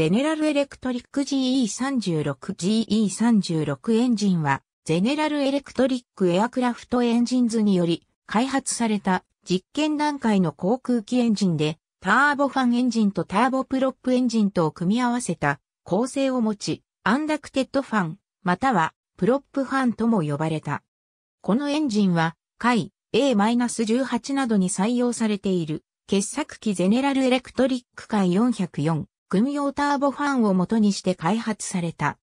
ゼネラルエレクトリック GE36GE36 エンジンは、ゼネラルエレクトリックエアクラフトエンジンズにより、開発された実験段階の航空機エンジンで、ターボファンエンジンとターボプロップエンジンとを組み合わせた構成を持ち、アンダクテッドファン、またはプロップファンとも呼ばれた。このエンジンは、回 A-18 などに採用されている、傑作機ゼネラルエレクトリック回404、軍用ターボファンを元にして開発された。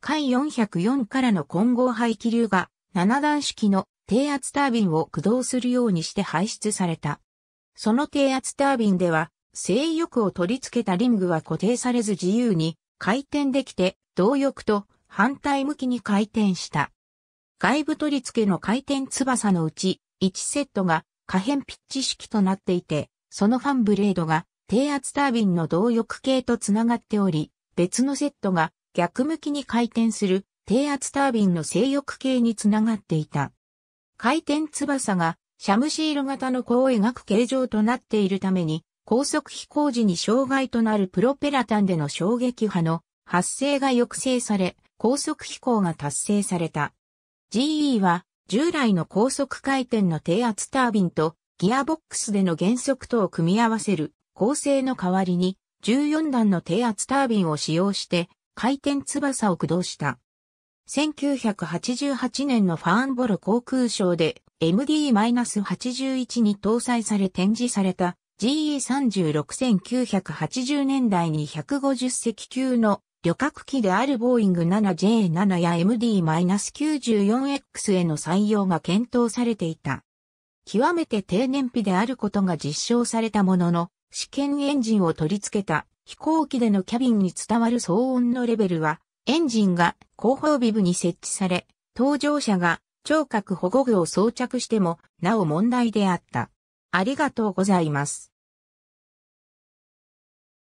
回404からの混合排気流が7段式の低圧タービンを駆動するようにして排出された。その低圧タービンでは、制欲を取り付けたリングは固定されず自由に回転できて、動翼と反対向きに回転した。外部取り付けの回転翼のうち、1セットが可変ピッチ式となっていて、そのファンブレードが低圧タービンの動力系とつながっており、別のセットが逆向きに回転する低圧タービンの制翼系につながっていた。回転翼がシャムシール型の弧を描く形状となっているために、高速飛行時に障害となるプロペラタンでの衝撃波の発生が抑制され、高速飛行が達成された。GE は従来の高速回転の低圧タービンとギアボックスでの減速等を組み合わせる構成の代わりに14段の低圧タービンを使用して回転翼を駆動した。1988年のファーンボル航空ショーで MD-81 に搭載され展示された GE36980 年代に150隻級の旅客機であるボーイング 7J7 や MD-94X への採用が検討されていた。極めて低燃費であることが実証されたものの、試験エンジンを取り付けた飛行機でのキャビンに伝わる騒音のレベルは、エンジンが後方ビブに設置され、搭乗者が聴覚保護具を装着しても、なお問題であった。ありがとうございます。